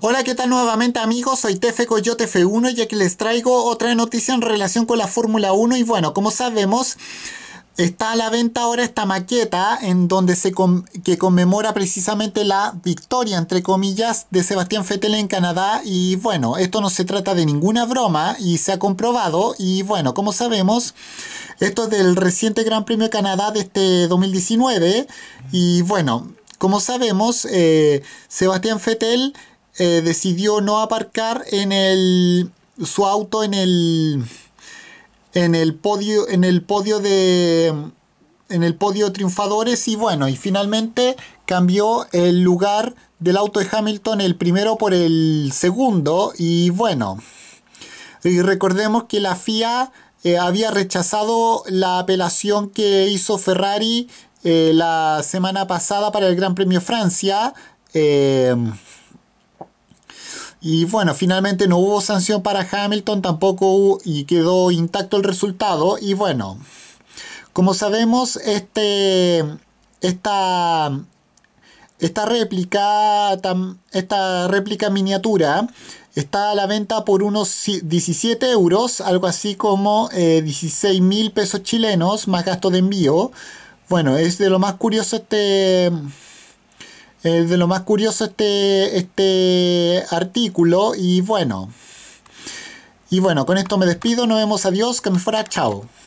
Hola, ¿qué tal nuevamente amigos? Soy Tefe Coyote F1 y aquí les traigo otra noticia en relación con la Fórmula 1 y bueno, como sabemos... Está a la venta ahora esta maqueta en donde se que conmemora precisamente la victoria, entre comillas, de Sebastián Fettel en Canadá. Y bueno, esto no se trata de ninguna broma y se ha comprobado. Y bueno, como sabemos, esto es del reciente Gran Premio de Canadá de este 2019. Y bueno, como sabemos, eh, Sebastián Fettel eh, decidió no aparcar en el su auto en el en el podio en el podio de en el podio triunfadores y bueno y finalmente cambió el lugar del auto de Hamilton el primero por el segundo y bueno y recordemos que la FIA eh, había rechazado la apelación que hizo Ferrari eh, la semana pasada para el Gran Premio Francia y bueno, finalmente no hubo sanción para Hamilton tampoco y quedó intacto el resultado. Y bueno, como sabemos, este, esta, esta réplica, esta réplica miniatura está a la venta por unos 17 euros, algo así como 16 eh, mil pesos chilenos más gasto de envío. Bueno, es de lo más curioso este de lo más curioso este, este artículo y bueno. Y bueno, con esto me despido, nos vemos, adiós, que me fuera, chao.